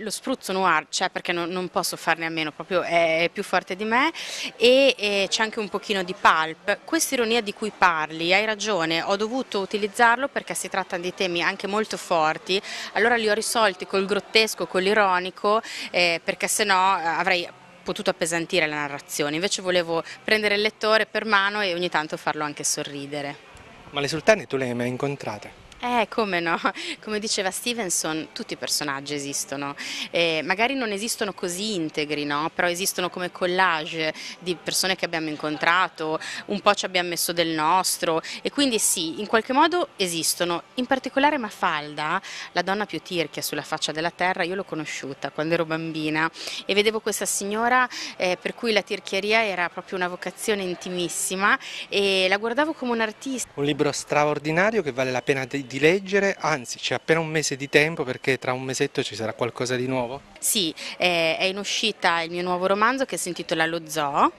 lo spruzzo noir c'è cioè perché non, non, posso farne a meno, proprio è, più forte di me e, e c'è anche un pochino di pulp. Questa ironia di cui parli, hai ragione, ho dovuto utilizzarlo perché si tratta di temi anche molto forti, allora li ho risolti col grottesco, con l'ironico, eh, perché sennò eh, avrei potuto appesantire la narrazione, invece volevo prendere il lettore per mano e ogni tanto farlo anche sorridere. Ma le sultane tu le hai mai incontrate? Eh, come no? *laughs* Come diceva Stevenson, tutti i personaggi esistono. Eh, magari non esistono così integri, no? Però esistono come collage di persone che abbiamo incontrato, un po' ci abbiamo messo del nostro. E quindi sì, in qualche modo esistono. In particolare Mafalda, la donna più tirchia sulla faccia della terra, io l'ho conosciuta quando ero bambina e vedevo questa signora eh, per cui la tirchieria era proprio una vocazione intimissima e la guardavo come un artista. Un libro straordinario che vale la pena di di leggere, anzi c'è appena un mese di tempo perché tra un mesetto ci sarà qualcosa di nuovo? Sì, eh, è in uscita il mio nuovo romanzo che si intitola Lo Zoo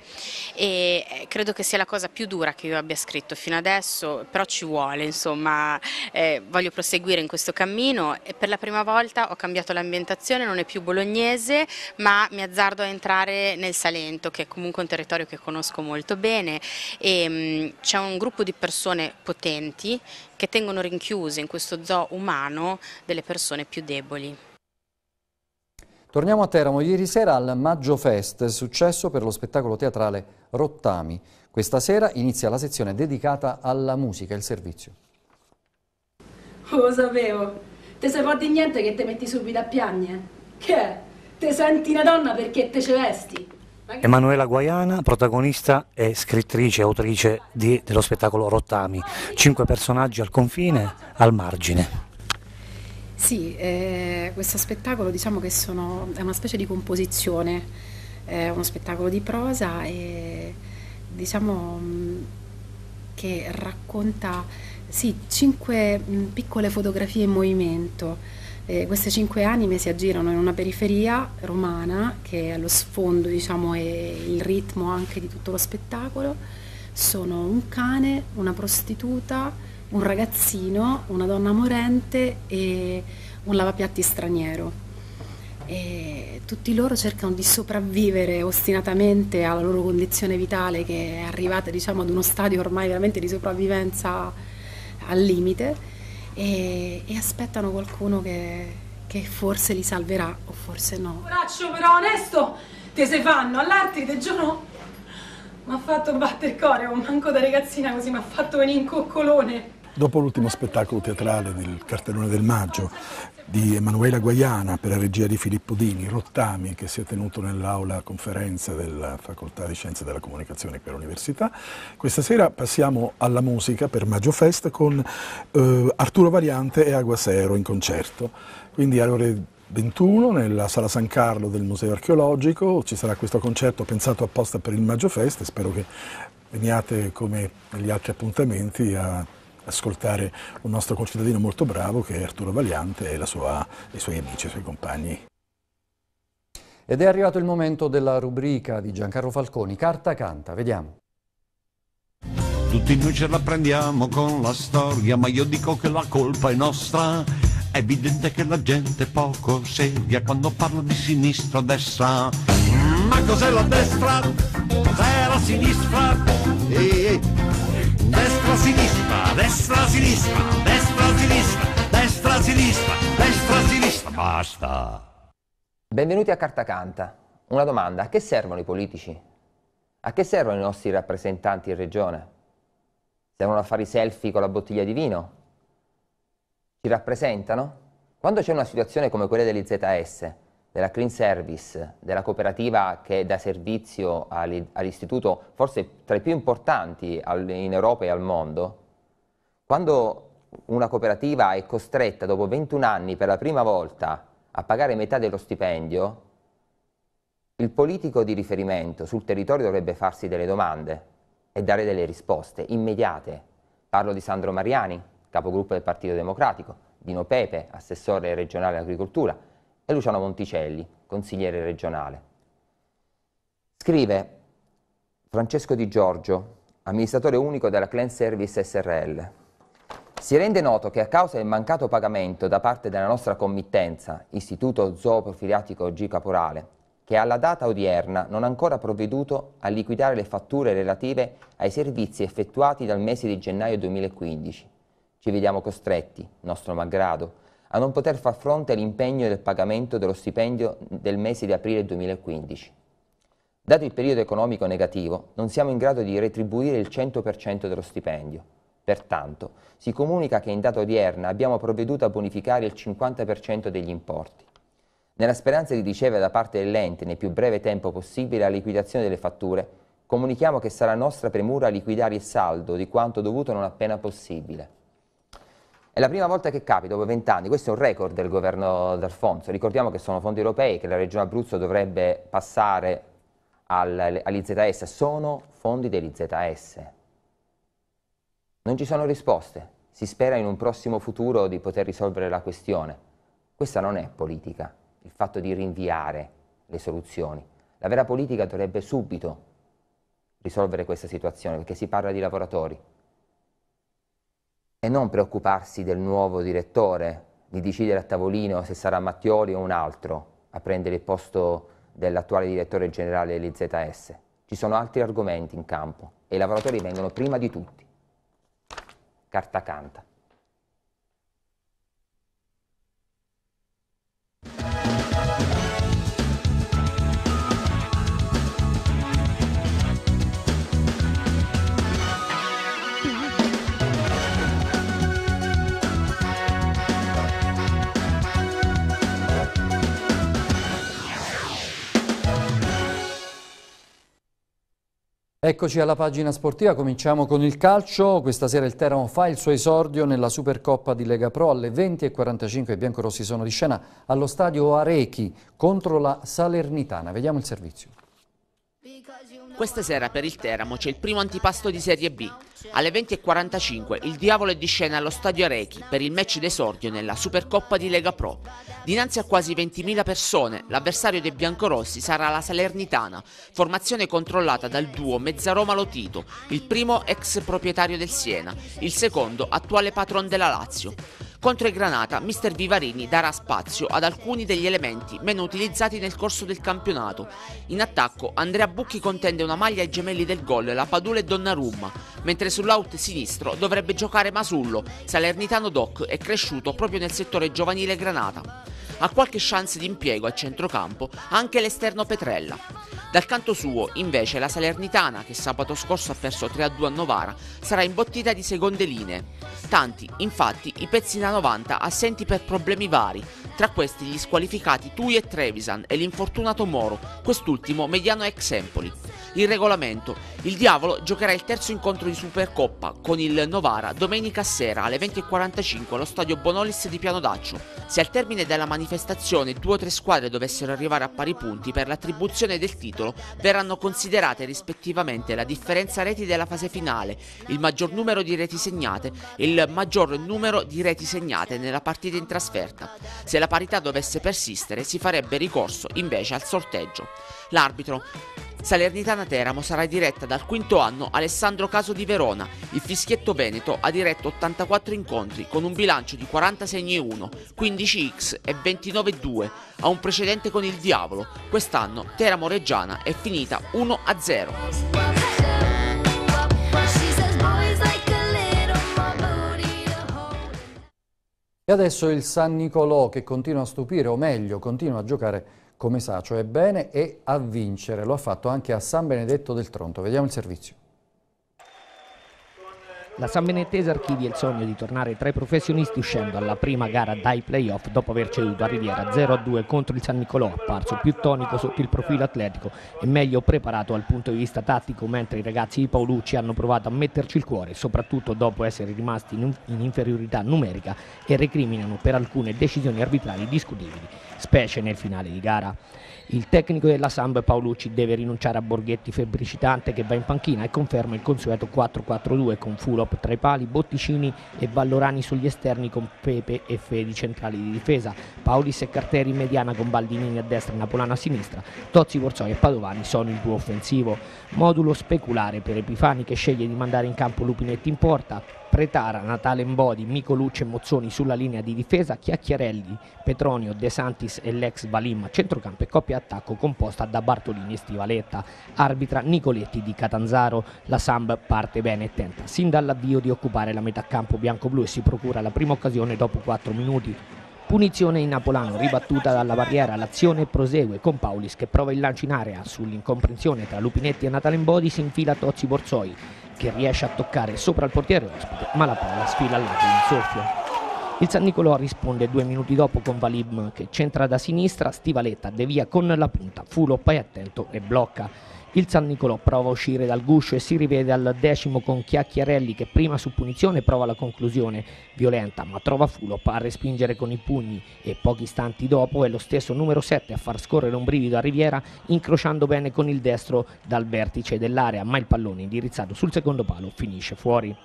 e eh, credo che sia la cosa più dura che io abbia scritto fino adesso, però ci vuole, insomma, eh, voglio proseguire in questo cammino e per la prima volta ho cambiato l'ambientazione, non è più bolognese, ma mi azzardo a entrare nel Salento, che è comunque un territorio che conosco molto bene e mm, c'è un gruppo di persone potenti che tengono rinchiuse in questo zoo umano delle persone più deboli. Torniamo a Teramo. Ieri sera al Maggio Fest, successo per lo spettacolo teatrale Rottami. Questa sera inizia la sezione dedicata alla musica e al servizio. Oh, lo sapevo. Te sei fatto di niente che ti metti subito a piagne? Che Te senti una donna perché te ce vesti? Emanuela Guaiana, protagonista e scrittrice e autrice di, dello spettacolo Rottami. Cinque personaggi al confine, al margine. Sì, eh, questo spettacolo diciamo che sono, è una specie di composizione, è uno spettacolo di prosa e diciamo mm, che racconta sì, cinque mm, piccole fotografie in movimento. Eh, queste cinque anime si aggirano in una periferia romana che è lo sfondo diciamo, e il ritmo anche di tutto lo spettacolo. Sono un cane, una prostituta, un ragazzino, una donna morente e un lavapiatti straniero. E tutti loro cercano di sopravvivere ostinatamente alla loro condizione vitale che è arrivata diciamo, ad uno stadio ormai veramente di sopravvivenza al limite e, e aspettano qualcuno che, che, forse li salverà o forse no. Braccio però onesto, te se fanno, all'arte te giuro mi ha fatto battere il cuore, un manco da ragazzina così mi ha fatto venire in coccolone. Dopo l'ultimo spettacolo teatrale del Cartellone del Maggio di Emanuela Guaiana per la regia di Filippo Dini, Rottami, che si è tenuto nell'aula conferenza della Facoltà di Scienze della Comunicazione qui all'Università, questa sera passiamo alla musica per Maggio Fest con eh, Arturo Variante e Aguasero in concerto. Quindi alle ore 21 nella Sala San Carlo del Museo Archeologico ci sarà questo concerto pensato apposta per il Maggio Fest e spero che veniate come negli altri appuntamenti a ascoltare un nostro concittadino molto bravo che è Arturo Valiante e sua, i suoi amici, i suoi compagni. Ed è arrivato il momento della rubrica di Giancarlo Falconi, Carta Canta, vediamo. Tutti noi ce la prendiamo con la storia, ma io dico che la colpa è nostra. È evidente che la gente è poco seria quando parla di sinistra o destra. Ma cos'è la destra? Cos'è la sinistra? E, e destra, sinistra, destra, sinistra, destra, sinistra, destra, sinistra, destra, sinistra, basta. Benvenuti a Carta Canta. Una domanda, a che servono i politici? A che servono i nostri rappresentanti in regione? Servono a fare i selfie con la bottiglia di vino? Ci rappresentano? Quando c'è una situazione come quella ZS, della Clean Service, della cooperativa che dà servizio all'istituto forse tra i più importanti in Europa e al mondo, quando una cooperativa è costretta dopo 21 anni per la prima volta a pagare metà dello stipendio, il politico di riferimento sul territorio dovrebbe farsi delle domande e dare delle risposte immediate. Parlo di Sandro Mariani, capogruppo del Partito Democratico, Dino Pepe, assessore regionale agricoltura, e Luciano Monticelli, consigliere regionale. Scrive Francesco Di Giorgio, amministratore unico della Clan Service SRL. Si rende noto che a causa del mancato pagamento da parte della nostra committenza, Istituto Zooprofiliatico G. Caporale, che alla data odierna non ha ancora provveduto a liquidare le fatture relative ai servizi effettuati dal mese di gennaio 2015. Ci vediamo costretti, nostro malgrado, a non poter far fronte all'impegno del pagamento dello stipendio del mese di aprile 2015. Dato il periodo economico negativo, non siamo in grado di retribuire il 100% dello stipendio. Pertanto, si comunica che in data odierna abbiamo provveduto a bonificare il 50% degli importi. Nella speranza di ricevere da parte dell'ente nel più breve tempo possibile la liquidazione delle fatture, comunichiamo che sarà nostra premura liquidare il saldo di quanto dovuto non appena possibile. È la prima volta che capita dopo vent'anni, questo è un record del governo d'Alfonso, ricordiamo che sono fondi europei che la regione Abruzzo dovrebbe passare al, all'IZS, sono fondi dell'IZS. Non ci sono risposte, si spera in un prossimo futuro di poter risolvere la questione. Questa non è politica, il fatto di rinviare le soluzioni. La vera politica dovrebbe subito risolvere questa situazione, perché si parla di lavoratori, e non preoccuparsi del nuovo direttore, di decidere a tavolino se sarà Mattioli o un altro a prendere il posto dell'attuale direttore generale dell'IZS. Ci sono altri argomenti in campo e i lavoratori vengono prima di tutti. Carta canta. Eccoci alla pagina sportiva, cominciamo con il calcio. Questa sera il Teramo fa il suo esordio nella Supercoppa di Lega Pro alle 20.45 i biancorossi sono di scena allo stadio Arechi contro la Salernitana. Vediamo il servizio. Questa sera per il Teramo c'è il primo antipasto di Serie B. Alle 20.45 il diavolo è di scena allo stadio Arechi per il match d'esordio nella Supercoppa di Lega Pro. Dinanzi a quasi 20.000 persone, l'avversario dei biancorossi sarà la Salernitana, formazione controllata dal duo mezzaroma Tito, il primo ex proprietario del Siena, il secondo attuale patron della Lazio. Contro i Granata, mister Vivarini darà spazio ad alcuni degli elementi meno utilizzati nel corso del campionato. In attacco, Andrea Bucchi contende una maglia ai gemelli del gol, la Padula e Donnarumma, mentre sull'out sinistro dovrebbe giocare Masullo, salernitano doc e cresciuto proprio nel settore giovanile Granata ha qualche chance di impiego a centrocampo anche l'esterno Petrella. Dal canto suo, invece, la Salernitana, che sabato scorso ha perso 3-2 a Novara, sarà imbottita di seconde linee. Tanti, infatti, i pezzi da 90 assenti per problemi vari, tra questi gli squalificati Tui e Trevisan e l'infortunato Moro, quest'ultimo mediano ex Empoli. Il regolamento. Il Diavolo giocherà il terzo incontro di Supercoppa con il Novara domenica sera alle 20.45 allo stadio Bonolis di Piano Daccio. Se al termine della manifestazione due o tre squadre dovessero arrivare a pari punti per l'attribuzione del titolo, verranno considerate rispettivamente la differenza reti della fase finale, il maggior numero di reti segnate e il maggior numero di reti segnate nella partita in trasferta. Se la parità dovesse persistere si farebbe ricorso invece al sorteggio. L'arbitro Salernitana Teramo sarà diretta dal quinto anno Alessandro Caso di Verona. Il fischietto veneto ha diretto 84 incontri con un bilancio di 40 segni 1, 15x e 29 2. Ha un precedente con il diavolo. Quest'anno Teramo Reggiana è finita 1 0. E adesso il San Nicolò che continua a stupire, o meglio, continua a giocare come sa, cioè bene, e a vincere. Lo ha fatto anche a San Benedetto del Tronto. Vediamo il servizio. La San Sambenettese archivia il sogno di tornare tra i professionisti uscendo alla prima gara dai playoff dopo aver ceduto a Riviera 0-2 contro il San Nicolò, apparso più tonico sotto il profilo atletico e meglio preparato dal punto di vista tattico, mentre i ragazzi di Paolucci hanno provato a metterci il cuore, soprattutto dopo essere rimasti in, in inferiorità numerica e recriminano per alcune decisioni arbitrali discutibili, specie nel finale di gara. Il tecnico della Samba Paolucci deve rinunciare a Borghetti febbricitante che va in panchina e conferma il consueto 4-4-2 con Fulop tra i pali, Botticini e Vallorani sugli esterni con Pepe e Fedi centrali di difesa, Paulis e Carteri in mediana con Baldinini a destra e Napolano a sinistra, Tozzi, Borsoi e Padovani sono il duo offensivo. Modulo speculare per Epifani che sceglie di mandare in campo Lupinetti in porta, Pretara, Natale Mbodi, Micolucci e Mozzoni sulla linea di difesa, Chiacchiarelli, Petronio, De Santis e l'ex Valim centrocampo e coppia attacco composta da Bartolini e Stivaletta. Arbitra Nicoletti di Catanzaro. La Samb parte bene e tenta sin dall'avvio di occupare la metà campo bianco-blu e si procura la prima occasione dopo 4 minuti. Punizione in Napolano, ribattuta dalla barriera, l'azione prosegue con Paulis che prova il lancio in area. Sull'incomprensione tra Lupinetti e Natale Natalenbodi si infila Tozzi Borsoi che riesce a toccare sopra il portiere ospite, ma la palla sfila al lato in soffio. Il San Nicolò risponde due minuti dopo con Valim che centra da sinistra, Stivaletta devia con la punta, Fulop è attento e blocca. Il San Nicolò prova a uscire dal guscio e si rivede al decimo con Chiacchiarelli che prima su punizione prova la conclusione violenta ma trova Fulop a respingere con i pugni e pochi istanti dopo è lo stesso numero 7 a far scorrere un brivido a Riviera incrociando bene con il destro dal vertice dell'area ma il pallone indirizzato sul secondo palo finisce fuori.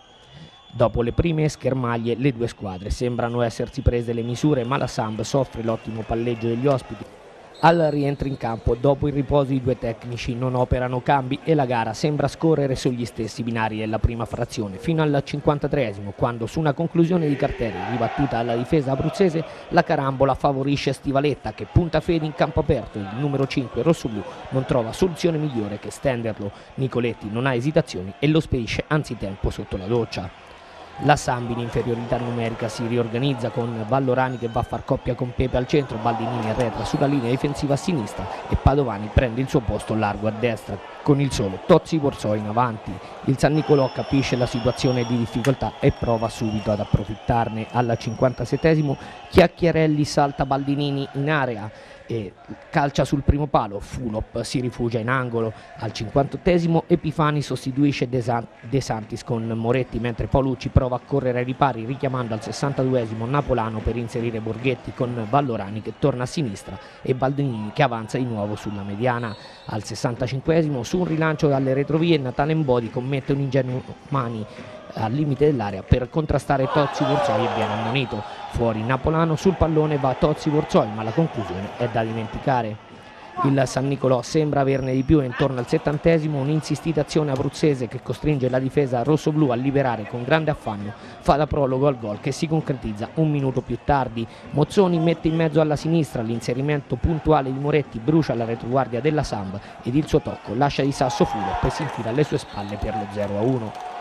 Dopo le prime schermaglie le due squadre sembrano essersi prese le misure ma la Samb soffre l'ottimo palleggio degli ospiti al rientro in campo. Dopo il riposo i due tecnici non operano cambi e la gara sembra scorrere sugli stessi binari della prima frazione fino al 53esimo quando su una conclusione di cartelli ribattuta alla difesa abruzzese la carambola favorisce Stivaletta che punta fede in campo aperto. Il numero 5 rossoblu non trova soluzione migliore che stenderlo. Nicoletti non ha esitazioni e lo spedisce anzitempo sotto la doccia. La Sambi in inferiorità numerica si riorganizza con Vallorani che va a far coppia con Pepe al centro, Baldinini arretra sulla linea difensiva a sinistra e Padovani prende il suo posto largo a destra con il solo Tozzi Borsò in avanti. Il San Nicolò capisce la situazione di difficoltà e prova subito ad approfittarne. Alla 57 Chiacchiarelli salta Baldinini in area e calcia sul primo palo, Fulop si rifugia in angolo, al 58 Epifani sostituisce De Santis con Moretti mentre Paolucci prova a correre ai ripari richiamando al 62 Napolano per inserire Borghetti con Vallorani che torna a sinistra e Baldinini che avanza di nuovo sulla mediana. Al 65 su un rilancio dalle retrovie Natale Mbodi commette un ingenuo mani al limite dell'area per contrastare Tozzi Borsoi e viene ammonito. Fuori Napolano sul pallone va Tozzi Borsoi ma la conclusione è da dimenticare. Il San Nicolò sembra averne di più e intorno al settantesimo un'insistita azione abruzzese che costringe la difesa rossoblù a liberare con grande affanno fa da prologo al gol che si concretizza un minuto più tardi. Mozzoni mette in mezzo alla sinistra l'inserimento puntuale di Moretti brucia la retroguardia della Samb ed il suo tocco lascia di sasso Furo che si infila alle sue spalle per lo 0-1.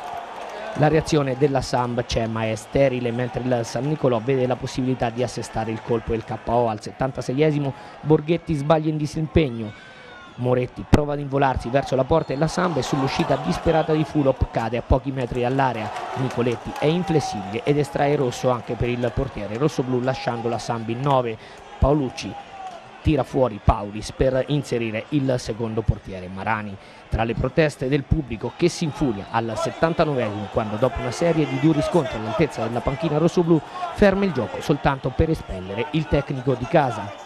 La reazione della Samb c'è ma è sterile mentre il San Nicolò vede la possibilità di assestare il colpo e il KO al 76esimo Borghetti sbaglia in disimpegno. Moretti prova ad involarsi verso la porta e la Samba e sull'uscita disperata di Fulop cade a pochi metri dall'area. Nicoletti è inflessibile ed estrae rosso anche per il portiere rossoblù lasciando la Samba in 9. Paolucci tira fuori Paulis per inserire il secondo portiere Marani. Tra le proteste del pubblico che si infuria al 79 quando dopo una serie di duri scontri all'altezza della panchina rossoblù ferma il gioco soltanto per espellere il tecnico di casa.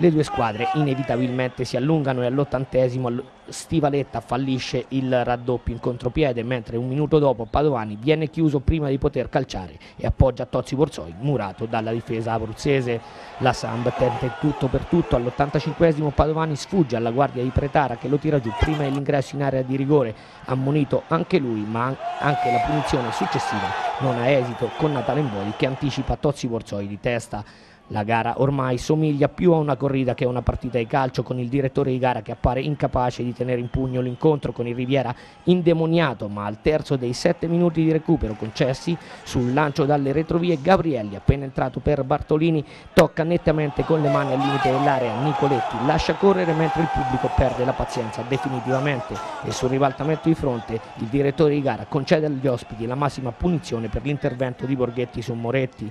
Le due squadre inevitabilmente si allungano e all'ottantesimo Stivaletta fallisce il raddoppio in contropiede, mentre un minuto dopo Padovani viene chiuso prima di poter calciare e appoggia Tozzi Borsoi, murato dalla difesa abruzzese. La Samb tenta il tutto per tutto, all'ottantacinquesimo Padovani sfugge alla guardia di Pretara che lo tira giù prima dell'ingresso in area di rigore, ammonito anche lui, ma anche la punizione successiva non ha esito con Natale Mboli che anticipa Tozzi Borsoi di testa. La gara ormai somiglia più a una corrida che a una partita di calcio con il direttore di gara che appare incapace di tenere in pugno l'incontro con il Riviera indemoniato ma al terzo dei sette minuti di recupero concessi sul lancio dalle retrovie Gabrielli appena entrato per Bartolini tocca nettamente con le mani al limite dell'area Nicoletti lascia correre mentre il pubblico perde la pazienza definitivamente e sul ribaltamento di fronte il direttore di gara concede agli ospiti la massima punizione per l'intervento di Borghetti su Moretti.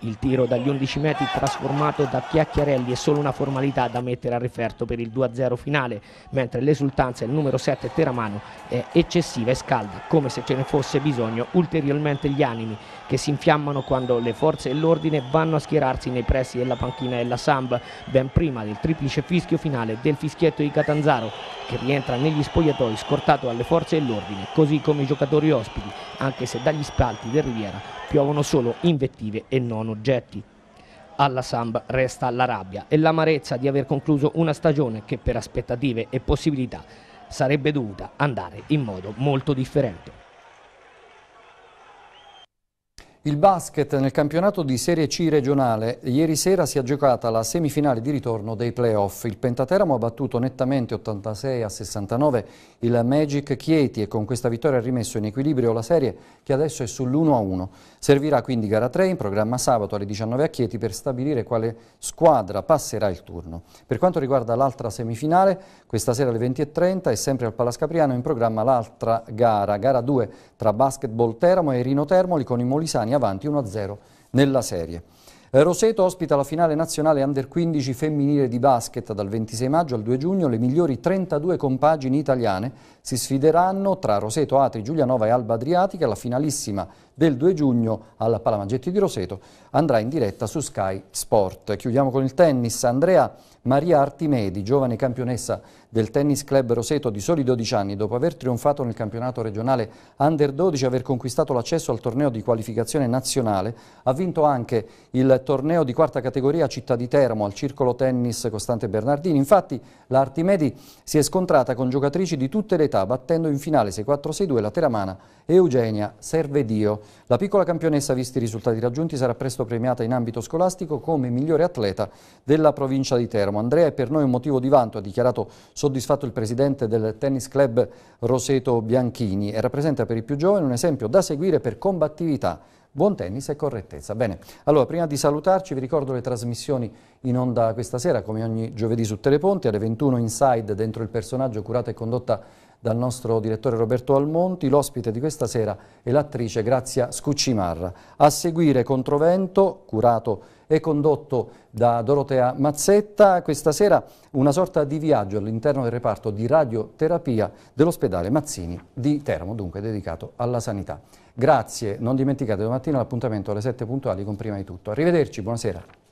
Il tiro dagli 11 metri trasformato da Chiacchiarelli è solo una formalità da mettere a referto per il 2-0 finale, mentre l'esultanza del numero 7 Teramano è eccessiva e scalda, come se ce ne fosse bisogno ulteriormente gli animi che si infiammano quando le forze dell'ordine vanno a schierarsi nei pressi della panchina della Samb, ben prima del triplice fischio finale del fischietto di Catanzaro, che rientra negli spogliatoi scortato dalle forze dell'ordine, così come i giocatori ospiti, anche se dagli spalti del Riviera piovono solo invettive e non sono oggetti. Alla Samba resta la rabbia e l'amarezza di aver concluso una stagione che per aspettative e possibilità sarebbe dovuta andare in modo molto differente. Il basket nel campionato di Serie C regionale. Ieri sera si è giocata la semifinale di ritorno dei playoff. Il Pentateramo ha battuto nettamente 86 a 69 il Magic Chieti e con questa vittoria ha rimesso in equilibrio la serie che adesso è sull'1 a 1. Servirà quindi gara 3 in programma sabato alle 19 a Chieti per stabilire quale squadra passerà il turno. Per quanto riguarda l'altra semifinale, questa sera alle 20.30 è sempre al Palascapriano in programma l'altra gara, gara 2 tra Basketball Teramo e Rino Termoli con i Molisani avanti 1-0 nella serie. Eh, Roseto ospita la finale nazionale under 15 femminile di basket dal 26 maggio al 2 giugno. Le migliori 32 compagini italiane si sfideranno tra Roseto, Atri, Giulianova e Alba Adriatica. La finalissima del 2 giugno alla Palamagetti di Roseto andrà in diretta su Sky Sport. Chiudiamo con il tennis. Andrea Maria Artimedi, giovane campionessa del Tennis Club Roseto di soli 12 anni, dopo aver trionfato nel campionato regionale Under 12 e aver conquistato l'accesso al torneo di qualificazione nazionale, ha vinto anche il torneo di quarta categoria Città di Teramo al Circolo Tennis Costante Bernardini. Infatti la Artimedi si è scontrata con giocatrici di tutte le età, battendo in finale 6-4-6-2 la teramana Eugenia Servedio. La piccola campionessa, visti i risultati raggiunti, sarà presto premiata in ambito scolastico come migliore atleta della provincia di Teramo. Andrea è per noi un motivo di vanto, ha dichiarato soddisfatto il presidente del tennis club Roseto Bianchini e rappresenta per i più giovani un esempio da seguire per combattività buon tennis e correttezza. Bene, allora prima di salutarci vi ricordo le trasmissioni in onda questa sera come ogni giovedì su Teleponti alle 21 Inside dentro il personaggio curato e condotta dal nostro direttore Roberto Almonti. L'ospite di questa sera è l'attrice Grazia Scuccimarra. A seguire Controvento, curato e condotto da Dorotea Mazzetta. Questa sera una sorta di viaggio all'interno del reparto di radioterapia dell'ospedale Mazzini di Teramo, dunque dedicato alla sanità. Grazie, non dimenticate domattina l'appuntamento alle 7 puntuali con prima di tutto. Arrivederci, buonasera.